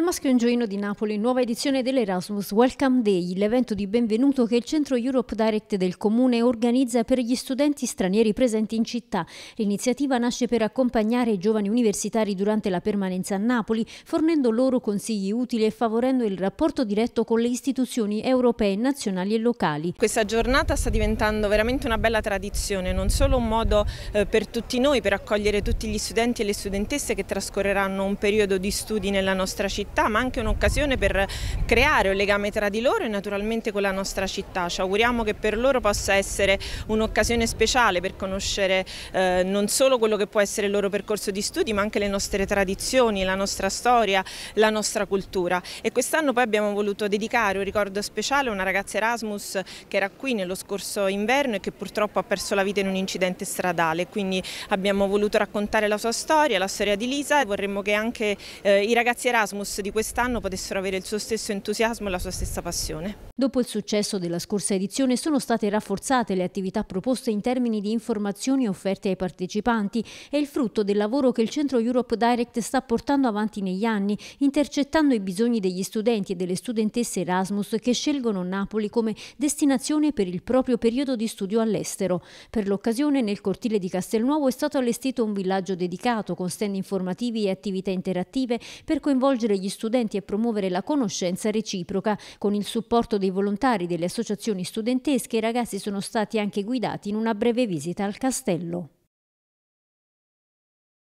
Al Maschio Angioino di Napoli, nuova edizione dell'Erasmus Welcome Day, l'evento di benvenuto che il Centro Europe Direct del Comune organizza per gli studenti stranieri presenti in città. L'iniziativa nasce per accompagnare i giovani universitari durante la permanenza a Napoli, fornendo loro consigli utili e favorendo il rapporto diretto con le istituzioni europee, nazionali e locali. Questa giornata sta diventando veramente una bella tradizione, non solo un modo eh, per tutti noi per accogliere tutti gli studenti e le studentesse che trascorreranno un periodo di studi nella nostra città, città ma anche un'occasione per creare un legame tra di loro e naturalmente con la nostra città. Ci auguriamo che per loro possa essere un'occasione speciale per conoscere eh, non solo quello che può essere il loro percorso di studi ma anche le nostre tradizioni, la nostra storia, la nostra cultura e quest'anno poi abbiamo voluto dedicare un ricordo speciale a una ragazza Erasmus che era qui nello scorso inverno e che purtroppo ha perso la vita in un incidente stradale quindi abbiamo voluto raccontare la sua storia, la storia di Lisa e vorremmo che anche eh, i ragazzi Erasmus corso di quest'anno potessero avere il suo stesso entusiasmo e la sua stessa passione. Dopo il successo della scorsa edizione sono state rafforzate le attività proposte in termini di informazioni offerte ai partecipanti e il frutto del lavoro che il Centro Europe Direct sta portando avanti negli anni, intercettando i bisogni degli studenti e delle studentesse Erasmus che scelgono Napoli come destinazione per il proprio periodo di studio all'estero. Per l'occasione nel cortile di Castelnuovo è stato allestito un villaggio dedicato con stand informativi e attività interattive per coinvolgere gli gli studenti e promuovere la conoscenza reciproca. Con il supporto dei volontari delle associazioni studentesche i ragazzi sono stati anche guidati in una breve visita al castello.